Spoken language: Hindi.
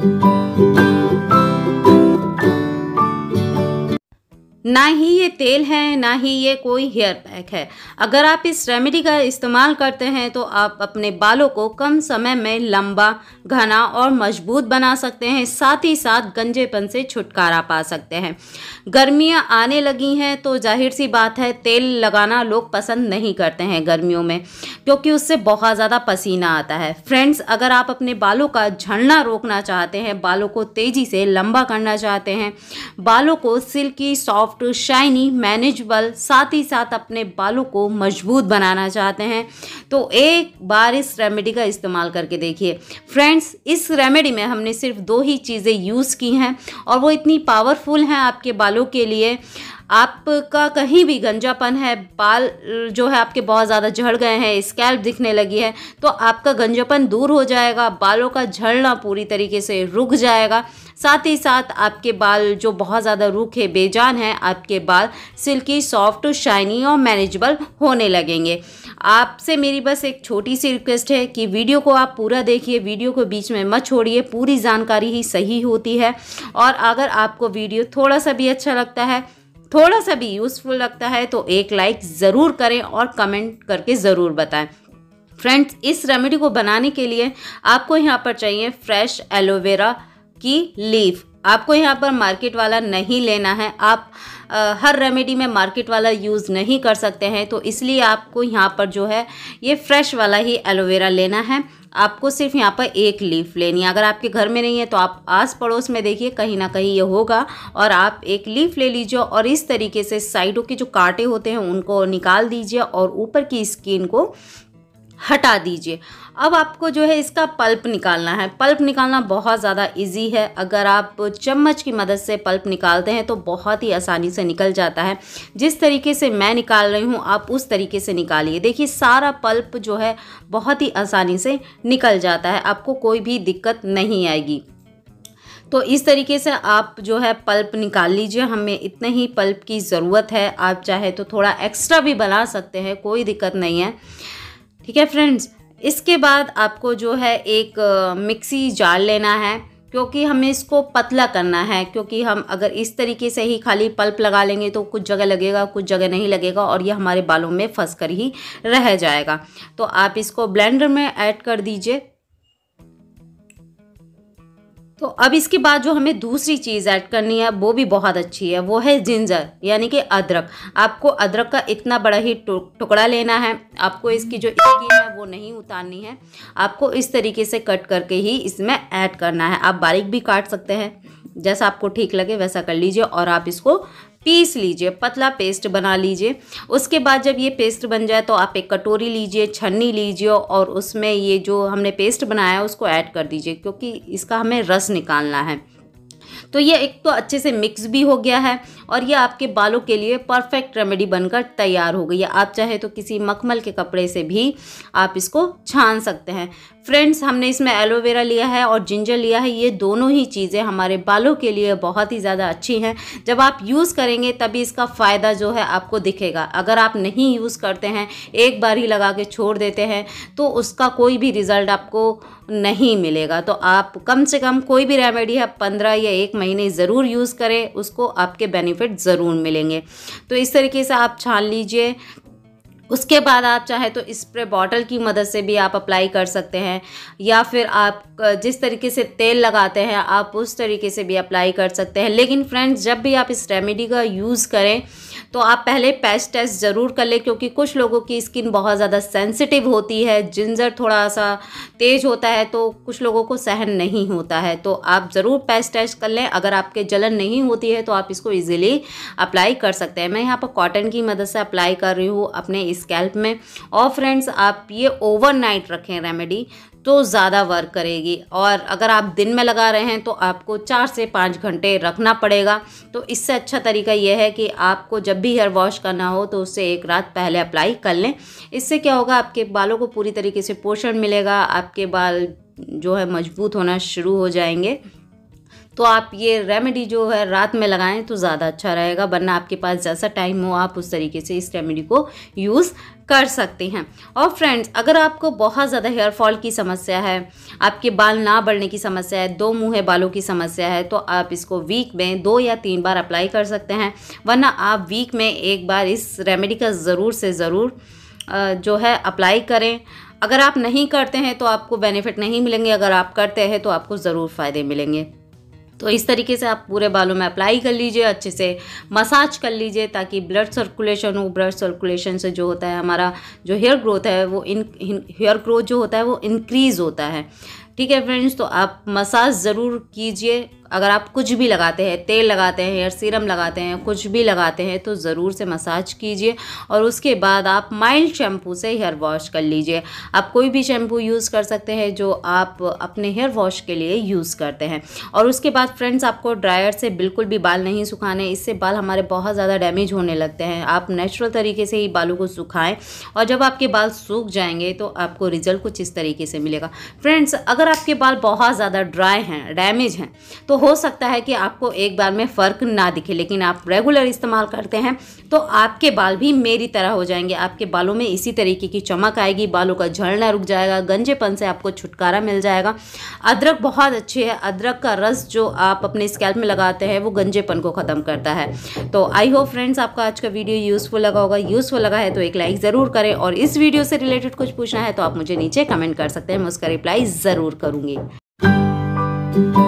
Thank you. ना ही ये तेल है ना ही ये कोई हेयर पैक है अगर आप इस रेमेडी का इस्तेमाल करते हैं तो आप अपने बालों को कम समय में लंबा घना और मजबूत बना सकते हैं साथ ही साथ गंजेपन से छुटकारा पा सकते हैं गर्मियाँ आने लगी हैं तो जाहिर सी बात है तेल लगाना लोग पसंद नहीं करते हैं गर्मियों में क्योंकि उससे बहुत ज़्यादा पसीना आता है फ्रेंड्स अगर आप अपने बालों का झड़ना रोकना चाहते हैं बालों को तेज़ी से लंबा करना चाहते हैं बालों को silky soft soft shiny manageable साथ ही साथ अपने बालों को मजबूत बनाना चाहते हैं तो एक बार इस रेमेडी का इस्तेमाल करके देखिए फ्रेंड्स इस रेमेडी में हमने सिर्फ दो ही चीज़ें यूज़ की हैं और वो इतनी पावरफुल हैं आपके बालों के लिए आपका कहीं भी गंजापन है बाल जो है आपके बहुत ज़्यादा झड़ गए हैं स्कैल्प दिखने लगी है तो आपका गंजापन दूर हो जाएगा बालों का झड़ना पूरी तरीके से रुक जाएगा साथ ही साथ आपके बाल जो बहुत ज़्यादा रूखे बेजान हैं आपके बाल सिल्की सॉफ्ट शाइनी और मैनेजेबल होने लगेंगे आपसे मेरी बस एक छोटी सी रिक्वेस्ट है कि वीडियो को आप पूरा देखिए वीडियो को बीच में मत छोड़िए पूरी जानकारी ही सही होती है और अगर आपको वीडियो थोड़ा सा भी अच्छा लगता है थोड़ा सा भी यूज़फुल लगता है तो एक लाइक ज़रूर करें और कमेंट करके ज़रूर बताएं फ्रेंड्स इस रेमेडी को बनाने के लिए आपको यहाँ पर चाहिए फ्रेश एलोवेरा की लीफ आपको यहाँ पर मार्केट वाला नहीं लेना है आप आ, हर रेमेडी में मार्केट वाला यूज़ नहीं कर सकते हैं तो इसलिए आपको यहाँ पर जो है ये फ्रेश वाला ही एलोवेरा लेना है आपको सिर्फ यहाँ पर एक लीफ लेनी है अगर आपके घर में नहीं है तो आप आस पड़ोस में देखिए कहीं ना कहीं ये होगा और आप एक लीफ ले लीजिए और इस तरीके से साइडों के जो कांटे होते हैं उनको निकाल दीजिए और ऊपर की स्किन को हटा दीजिए अब आपको जो है इसका पल्प निकालना है पल्प निकालना बहुत ज़्यादा इजी है अगर आप चम्मच की मदद से पल्प निकालते हैं तो बहुत ही आसानी से निकल जाता है जिस तरीके से मैं निकाल रही हूँ आप उस तरीके से निकालिए देखिए सारा पल्प जो है बहुत ही आसानी से निकल जाता है आपको कोई भी दिक्कत नहीं आएगी तो इस तरीके से आप जो है पल्प निकाल लीजिए हमें इतने ही पल्प की ज़रूरत है आप चाहे तो थोड़ा एक्स्ट्रा भी बना सकते हैं कोई दिक्कत नहीं है ठीक है फ्रेंड्स इसके बाद आपको जो है एक मिक्सी जार लेना है क्योंकि हमें इसको पतला करना है क्योंकि हम अगर इस तरीके से ही खाली पल्प लगा लेंगे तो कुछ जगह लगेगा कुछ जगह नहीं लगेगा और ये हमारे बालों में फंस कर ही रह जाएगा तो आप इसको ब्लेंडर में ऐड कर दीजिए तो अब इसके बाद जो हमें दूसरी चीज़ ऐड करनी है वो भी बहुत अच्छी है वो है जिंजर यानी कि अदरक आपको अदरक का इतना बड़ा ही टुकड़ा लेना है आपको इसकी जो स्किन है वो नहीं उतारनी है आपको इस तरीके से कट करके ही इसमें ऐड करना है आप बारीक भी काट सकते हैं जैसा आपको ठीक लगे वैसा कर लीजिए और आप इसको पीस लीजिए पतला पेस्ट बना लीजिए उसके बाद जब ये पेस्ट बन जाए तो आप एक कटोरी लीजिए छन्नी लीजिए और उसमें ये जो हमने पेस्ट बनाया है उसको ऐड कर दीजिए क्योंकि इसका हमें रस निकालना है तो ये एक तो अच्छे से मिक्स भी हो गया है और ये आपके बालों के लिए परफेक्ट रेमेडी बनकर तैयार हो गई है आप चाहे तो किसी मखमल के कपड़े से भी आप इसको छान सकते हैं फ्रेंड्स हमने इसमें एलोवेरा लिया है और जिंजर लिया है ये दोनों ही चीज़ें हमारे बालों के लिए बहुत ही ज़्यादा अच्छी हैं जब आप यूज़ करेंगे तभी इसका फ़ायदा जो है आपको दिखेगा अगर आप नहीं यूज़ करते हैं एक बार ही लगा के छोड़ देते हैं तो उसका कोई भी रिज़ल्ट आपको नहीं मिलेगा तो आप कम से कम कोई भी रेमेडी है पंद्रह या एक महीने ज़रूर यूज़ करें उसको आपके बेनिफिट ज़रूर मिलेंगे तो इस तरीके से आप छान लीजिए उसके बाद आप चाहे तो स्प्रे बॉटल की मदद से भी आप अप्लाई कर सकते हैं या फिर आप जिस तरीके से तेल लगाते हैं आप उस तरीके से भी अप्लाई कर सकते हैं लेकिन फ्रेंड्स जब भी आप इस रेमेडी का यूज़ करें तो आप पहले पैच टेस्ट ज़रूर कर लें क्योंकि कुछ लोगों की स्किन बहुत ज़्यादा सेंसिटिव होती है जिंजर थोड़ा सा तेज होता है तो कुछ लोगों को सहन नहीं होता है तो आप ज़रूर पैच टेस्ट कर लें अगर आपके जलन नहीं होती है तो आप इसको ईजिली अप्लाई कर सकते हैं मैं यहाँ पर कॉटन की मदद से अप्लाई कर रही हूँ अपने स्कैल्प में और फ्रेंड्स आप ये ओवर रखें रेमेडी तो ज़्यादा वर्क करेगी और अगर आप दिन में लगा रहे हैं तो आपको चार से पाँच घंटे रखना पड़ेगा तो इससे अच्छा तरीका यह है कि आपको जब भी हेयर वॉश करना हो तो उसे एक रात पहले अप्लाई कर लें इससे क्या होगा आपके बालों को पूरी तरीके से पोषण मिलेगा आपके बाल जो है मजबूत होना शुरू हो जाएंगे तो आप ये रेमेडी जो है रात में लगाएं तो ज़्यादा अच्छा रहेगा वरना आपके पास जैसा टाइम हो आप उस तरीके से इस रेमेडी को यूज़ कर सकते हैं और फ्रेंड्स अगर आपको बहुत ज़्यादा हेयर फॉल की समस्या है आपके बाल ना बढ़ने की समस्या है दो मुँह बालों की समस्या है तो आप इसको वीक में दो या तीन बार अप्लाई कर सकते हैं वरना आप वीक में एक बार इस रेमेडी का ज़रूर से ज़रूर जो है अप्लाई करें अगर आप नहीं करते हैं तो आपको बेनिफिट नहीं मिलेंगे अगर आप करते हैं तो आपको ज़रूर फ़ायदे मिलेंगे तो इस तरीके से आप पूरे बालों में अप्लाई कर लीजिए अच्छे से मसाज कर लीजिए ताकि ब्लड सर्कुलेशन हो ब्लड सर्कुलेशन से जो होता है हमारा जो हेयर ग्रोथ है वो इन हेयर ग्रोथ जो होता है वो इंक्रीज़ होता है ठीक है फ्रेंड्स तो आप मसाज ज़रूर कीजिए अगर आप कुछ भी लगाते हैं तेल लगाते हैं हेयर सीरम लगाते हैं कुछ भी लगाते हैं तो ज़रूर से मसाज कीजिए और उसके बाद आप माइल्ड शैम्पू से हेयर वॉश कर लीजिए आप कोई भी शैम्पू यूज़ कर सकते हैं जो आप अपने हेयर वॉश के लिए यूज़ करते हैं और उसके बाद फ्रेंड्स आपको ड्रायर से बिल्कुल भी बाल नहीं सुखाने इससे बाल हमारे बहुत ज़्यादा डैमेज होने लगते हैं आप नेचुरल तरीके से ही बालों को सुखाएँ और जब आपके बाल सूख जाएंगे तो आपको रिजल्ट कुछ इस तरीके से मिलेगा फ्रेंड्स अगर आपके बाल बहुत ज़्यादा ड्राई हैं डैमेज हैं तो हो सकता है कि आपको एक बार में फ़र्क ना दिखे लेकिन आप रेगुलर इस्तेमाल करते हैं तो आपके बाल भी मेरी तरह हो जाएंगे आपके बालों में इसी तरीके की चमक आएगी बालों का झड़ना रुक जाएगा गंजेपन से आपको छुटकारा मिल जाएगा अदरक बहुत अच्छी है अदरक का रस जो आप अपने स्कैल्प में लगाते हैं वो गंजेपन को ख़त्म करता है तो आई होप फ्रेंड्स आपका आज का वीडियो यूज़फुल लगा होगा यूज़फुल लगा है तो एक लाइक ज़रूर करें और इस वीडियो से रिलेटेड कुछ पूछना है तो आप मुझे नीचे कमेंट कर सकते हैं मैं उसका रिप्लाई ज़रूर करूँगी